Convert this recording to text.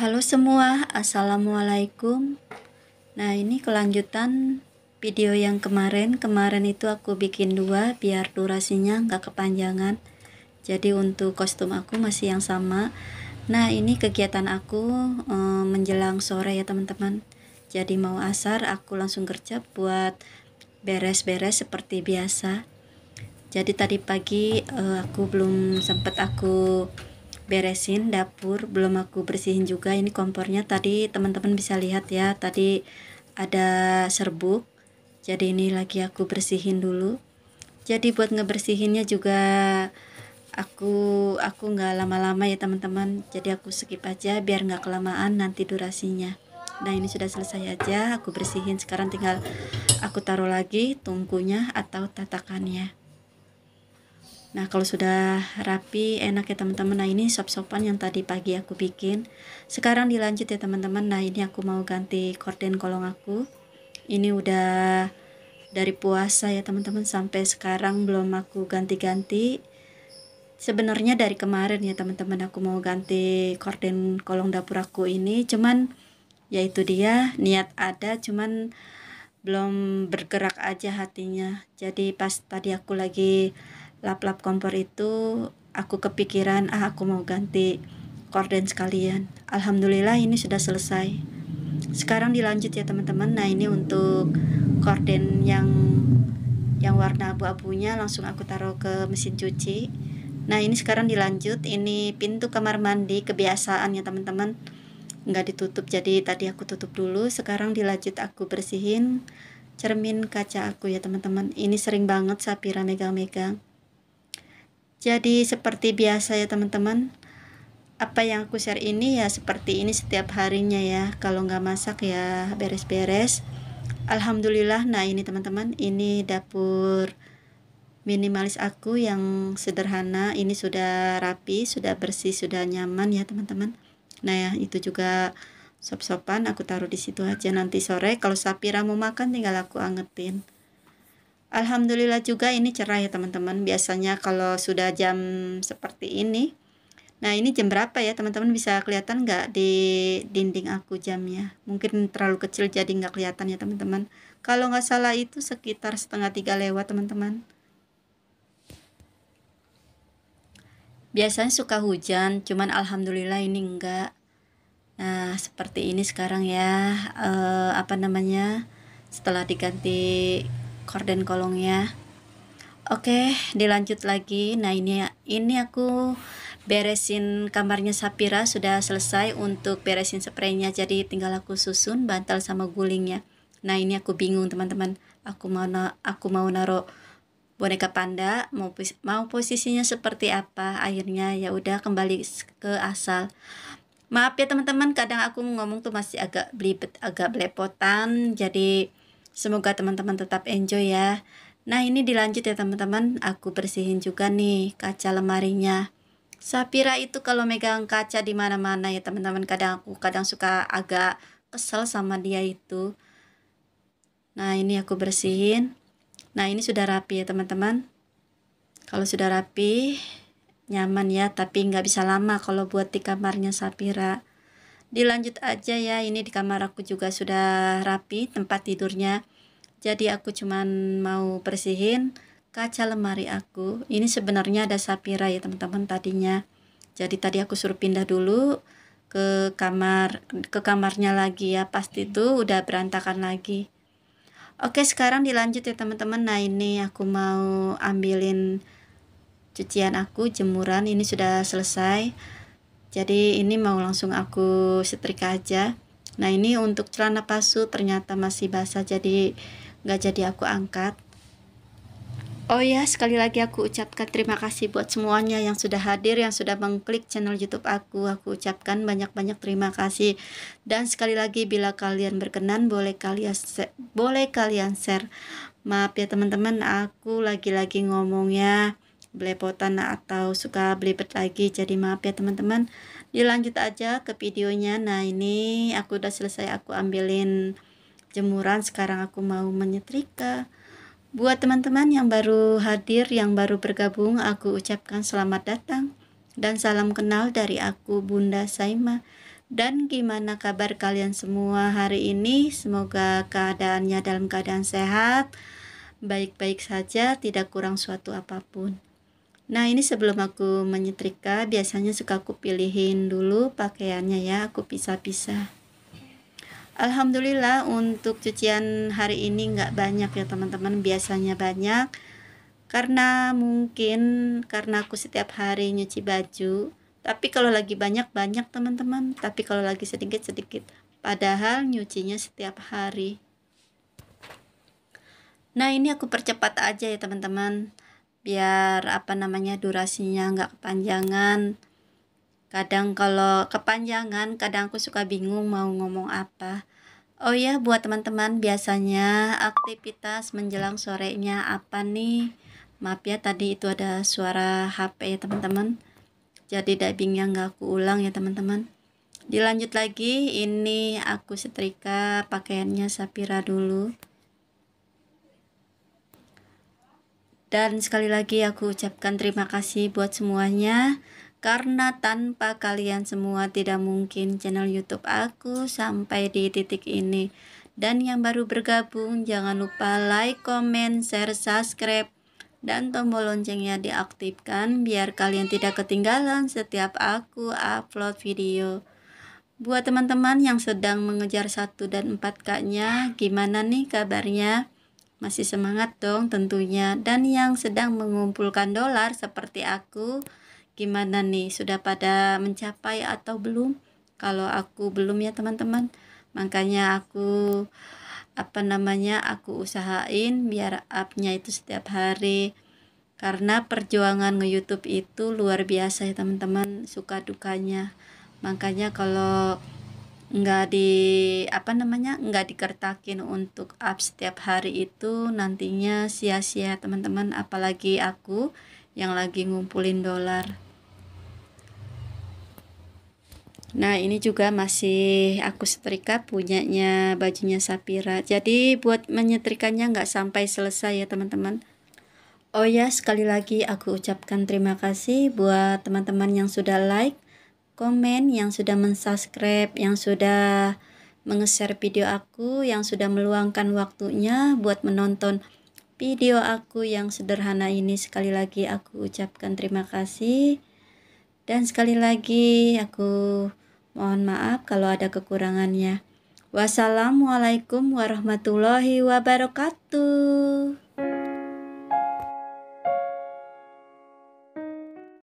Halo semua, Assalamualaikum Nah ini kelanjutan video yang kemarin Kemarin itu aku bikin dua biar durasinya nggak kepanjangan Jadi untuk kostum aku masih yang sama Nah ini kegiatan aku e, menjelang sore ya teman-teman Jadi mau asar aku langsung kerja buat beres-beres seperti biasa Jadi tadi pagi e, aku belum sempat aku beresin dapur belum aku bersihin juga ini kompornya tadi teman-teman bisa lihat ya tadi ada serbuk jadi ini lagi aku bersihin dulu jadi buat ngebersihinnya juga aku aku nggak lama-lama ya teman-teman jadi aku skip aja biar nggak kelamaan nanti durasinya nah ini sudah selesai aja aku bersihin sekarang tinggal aku taruh lagi tungkunya atau tatakannya Nah kalau sudah rapi enak ya teman-teman Nah ini sop-sopan yang tadi pagi aku bikin Sekarang dilanjut ya teman-teman Nah ini aku mau ganti korden kolong aku Ini udah dari puasa ya teman-teman Sampai sekarang belum aku ganti-ganti Sebenarnya dari kemarin ya teman-teman Aku mau ganti korden kolong dapur aku ini Cuman yaitu dia niat ada cuman belum bergerak aja hatinya jadi pas tadi aku lagi lap-lap kompor itu aku kepikiran ah aku mau ganti korden sekalian Alhamdulillah ini sudah selesai sekarang dilanjut ya teman-teman nah ini untuk korden yang yang warna abu-abunya langsung aku taruh ke mesin cuci nah ini sekarang dilanjut ini pintu kamar mandi kebiasaan ya teman-teman nggak ditutup jadi tadi aku tutup dulu sekarang dilanjut aku bersihin cermin kaca aku ya teman-teman ini sering banget Sapira megang-megang jadi seperti biasa ya teman-teman. Apa yang aku share ini ya seperti ini setiap harinya ya. Kalau nggak masak ya beres-beres. Alhamdulillah. Nah ini teman-teman, ini dapur minimalis aku yang sederhana. Ini sudah rapi, sudah bersih, sudah nyaman ya teman-teman. Nah ya itu juga sop-sopan aku taruh di situ aja nanti sore kalau Sapira mau makan tinggal aku angetin. Alhamdulillah juga ini cerah ya teman-teman. Biasanya kalau sudah jam seperti ini. Nah ini jam berapa ya teman-teman bisa kelihatan nggak di dinding aku jamnya. Mungkin terlalu kecil jadi nggak kelihatan ya teman-teman. Kalau nggak salah itu sekitar setengah tiga lewat teman-teman. Biasanya suka hujan, cuman alhamdulillah ini enggak. Nah, seperti ini sekarang ya. E, apa namanya? Setelah diganti korden kolongnya Oke, dilanjut lagi. Nah, ini ini aku beresin kamarnya Sapira sudah selesai untuk beresin spraynya. Jadi tinggal aku susun bantal sama gulingnya. Nah, ini aku bingung, teman-teman. Aku mau aku mau naruh boneka panda mau pos mau posisinya seperti apa. Akhirnya ya udah kembali ke asal. Maaf ya teman-teman, kadang aku ngomong tuh masih agak blibet agak belepotan. Jadi Semoga teman-teman tetap enjoy ya. Nah ini dilanjut ya teman-teman, aku bersihin juga nih kaca lemarinya. Sapira itu kalau megang kaca di mana-mana ya teman-teman, kadang aku kadang suka agak kesel sama dia itu. Nah ini aku bersihin. Nah ini sudah rapi ya teman-teman. Kalau sudah rapi, nyaman ya, tapi nggak bisa lama kalau buat di kamarnya Sapira dilanjut aja ya ini di kamar aku juga sudah rapi tempat tidurnya jadi aku cuman mau bersihin kaca lemari aku ini sebenarnya ada sapira ya teman-teman tadinya jadi tadi aku suruh pindah dulu ke kamar ke kamarnya lagi ya pasti itu udah berantakan lagi oke sekarang dilanjut ya teman-teman nah ini aku mau ambilin cucian aku jemuran ini sudah selesai jadi ini mau langsung aku setrika aja nah ini untuk celana pasu ternyata masih basah jadi nggak jadi aku angkat Oh ya, sekali lagi aku ucapkan terima kasih buat semuanya yang sudah hadir, yang sudah mengklik channel YouTube aku. Aku ucapkan banyak-banyak terima kasih. Dan sekali lagi bila kalian berkenan boleh kalian boleh kalian share. Maaf ya teman-teman, aku lagi-lagi ngomongnya belepotan atau suka belibet lagi jadi maaf ya teman-teman dilanjut aja ke videonya nah ini aku udah selesai aku ambilin jemuran sekarang aku mau menyetrika buat teman-teman yang baru hadir yang baru bergabung aku ucapkan selamat datang dan salam kenal dari aku Bunda Saima dan gimana kabar kalian semua hari ini? Semoga keadaannya dalam keadaan sehat, baik-baik saja, tidak kurang suatu apapun. Nah ini sebelum aku menyetrika biasanya suka aku pilihin dulu pakaiannya ya aku pisah-pisah. Alhamdulillah untuk cucian hari ini nggak banyak ya teman-teman biasanya banyak karena mungkin karena aku setiap hari nyuci baju tapi kalau lagi banyak banyak teman-teman tapi kalau lagi sedikit sedikit padahal nyucinya setiap hari. Nah ini aku percepat aja ya teman-teman biar apa namanya durasinya nggak kepanjangan kadang kalau kepanjangan kadang aku suka bingung mau ngomong apa oh ya buat teman-teman biasanya aktivitas menjelang sorenya apa nih maaf ya tadi itu ada suara HP ya teman-teman jadi dubbingnya nggak aku ulang ya teman-teman dilanjut lagi ini aku setrika pakaiannya Sapira dulu Dan sekali lagi aku ucapkan terima kasih buat semuanya karena tanpa kalian semua tidak mungkin channel YouTube aku sampai di titik ini. Dan yang baru bergabung jangan lupa like, comment, share, subscribe dan tombol loncengnya diaktifkan biar kalian tidak ketinggalan setiap aku upload video. Buat teman-teman yang sedang mengejar 1 dan 4 k gimana nih kabarnya? Masih semangat dong tentunya. Dan yang sedang mengumpulkan dolar seperti aku, gimana nih? Sudah pada mencapai atau belum? Kalau aku belum ya teman-teman. Makanya aku apa namanya? Aku usahain biar upnya itu setiap hari karena perjuangan nge-youtube itu luar biasa ya teman-teman suka dukanya makanya kalau nggak di apa namanya nggak dikertakin untuk up setiap hari itu nantinya sia-sia teman-teman apalagi aku yang lagi ngumpulin dolar nah ini juga masih aku setrika punyanya bajunya Sapira jadi buat menyetrikannya nggak sampai selesai ya teman-teman Oh ya sekali lagi aku ucapkan terima kasih buat teman-teman yang sudah like komen, yang sudah mensubscribe, yang sudah mengeser video aku, yang sudah meluangkan waktunya buat menonton video aku yang sederhana ini. Sekali lagi aku ucapkan terima kasih. Dan sekali lagi aku mohon maaf kalau ada kekurangannya. Wassalamualaikum warahmatullahi wabarakatuh.